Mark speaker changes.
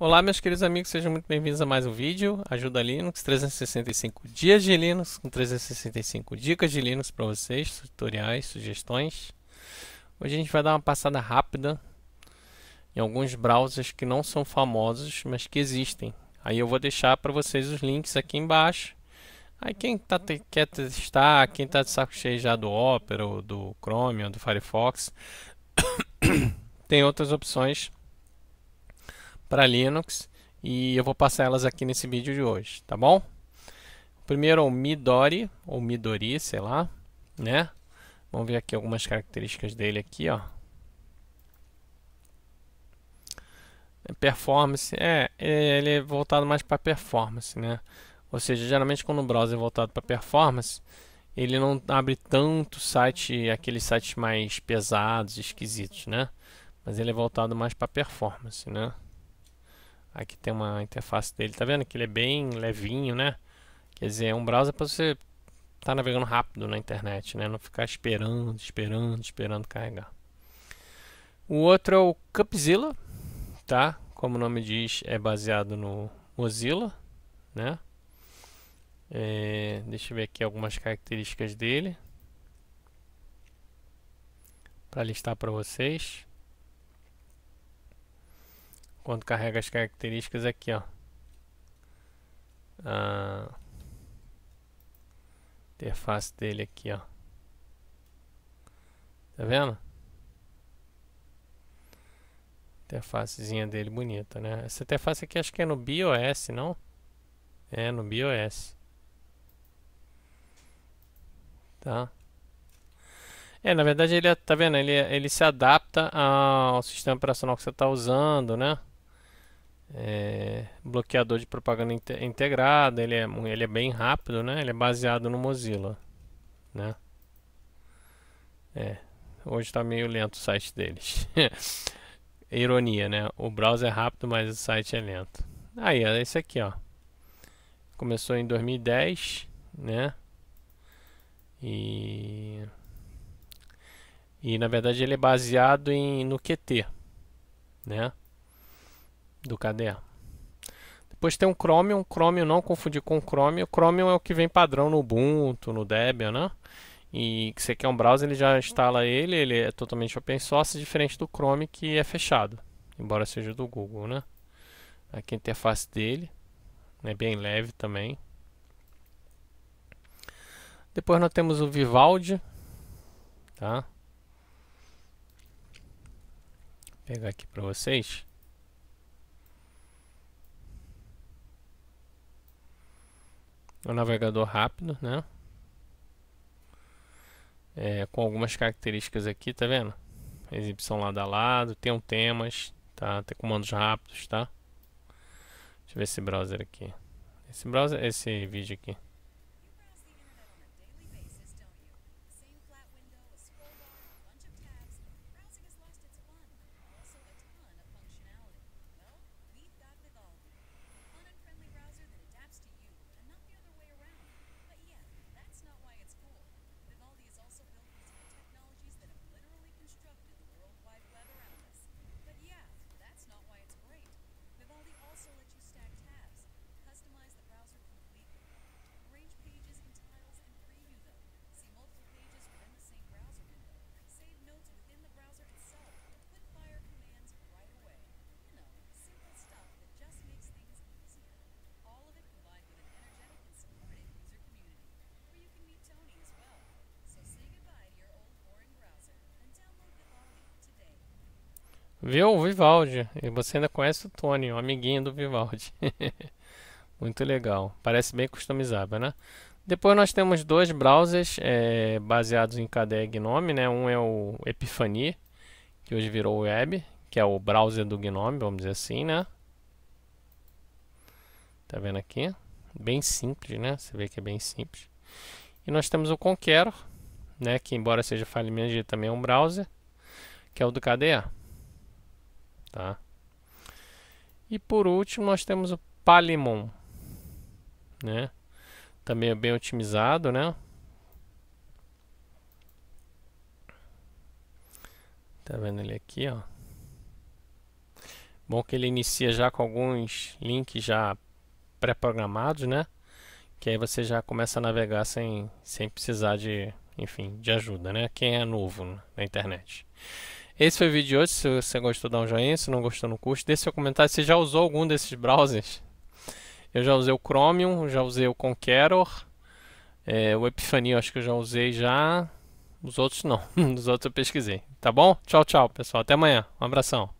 Speaker 1: Olá meus queridos amigos, sejam muito bem-vindos a mais um vídeo Ajuda Linux, 365 dias de Linux, com 365 dicas de Linux para vocês, tutoriais, sugestões. Hoje a gente vai dar uma passada rápida em alguns browsers que não são famosos, mas que existem. Aí eu vou deixar para vocês os links aqui embaixo. Aí quem tá te, quer testar, quem está de saco cheio já do Opera, ou do Chrome, ou do Firefox, tem outras opções para Linux e eu vou passar elas aqui nesse vídeo de hoje, tá bom? Primeiro o Midori, ou Midori, sei lá, né? Vamos ver aqui algumas características dele aqui, ó. Performance, é, é ele é voltado mais para performance, né? Ou seja, geralmente quando o browser é voltado para performance, ele não abre tanto site, aqueles sites mais pesados, esquisitos, né? Mas ele é voltado mais para performance, né? Aqui tem uma interface dele, tá vendo que ele é bem levinho, né? Quer dizer, é um browser para você estar tá navegando rápido na internet, né? Não ficar esperando, esperando, esperando carregar. O outro é o Cupzilla, tá? Como o nome diz, é baseado no Mozilla, né? É, deixa eu ver aqui algumas características dele para listar para vocês quando carrega as características aqui, ó. A ah, interface dele aqui, ó. Tá vendo? Interfacezinha dele bonita, né? Essa interface aqui acho que é no BIOS, não? É, no BIOS. Tá? É, na verdade ele, é, tá vendo? Ele, é, ele se adapta ao sistema operacional que você tá usando, né? é, bloqueador de propaganda integrada, integrado, ele é, ele é bem rápido, né? Ele é baseado no Mozilla, né? É, hoje está meio lento o site deles. Ironia, né? O browser é rápido, mas o site é lento. Aí, é esse aqui, ó. Começou em 2010, né? E... E, na verdade, ele é baseado em, no QT, né? do caderno. Depois tem um Chromium, Chromium não confundir com o Chrome. O Chromium é o que vem padrão no Ubuntu, no Debian, né? E que você quer um browser, ele já instala ele, ele é totalmente open source, diferente do Chrome que é fechado, embora seja do Google, né? Aqui a interface dele, é bem leve também. Depois nós temos o Vivaldi, tá? Vou pegar aqui para vocês. É um navegador rápido, né? É, com algumas características aqui, tá vendo? Exibição lado a lado, tem um temas, tá? Tem comandos rápidos, tá? Deixa eu ver esse browser aqui. Esse browser, esse vídeo aqui. Viu o Vivaldi? E você ainda conhece o Tony, o um amiguinho do Vivaldi. Muito legal. Parece bem customizável, né? Depois nós temos dois browsers é, baseados em KDE Gnome, né? Um é o Epiphany, que hoje virou web, que é o browser do Gnome, vamos dizer assim, né? Tá vendo aqui? Bem simples, né? Você vê que é bem simples. E nós temos o Conquero, né? Que embora seja FileManger, também é um browser, que é o do KDE. Tá? E por último, nós temos o Palimon. Né? Também é bem otimizado, né? Tá vendo ele aqui, ó. Bom que ele inicia já com alguns links já pré-programados, né? Que aí você já começa a navegar sem, sem precisar de, enfim, de ajuda, né? Quem é novo na internet. Esse foi o vídeo de hoje. Se você gostou, dá um joinha. Se não gostou, não curte. Deixe seu comentário se já usou algum desses browsers. Eu já usei o Chromium, já usei o Conqueror, é, o Epifania eu acho que eu já usei já. Os outros não, os outros eu pesquisei. Tá bom? Tchau, tchau, pessoal. Até amanhã. Um abração.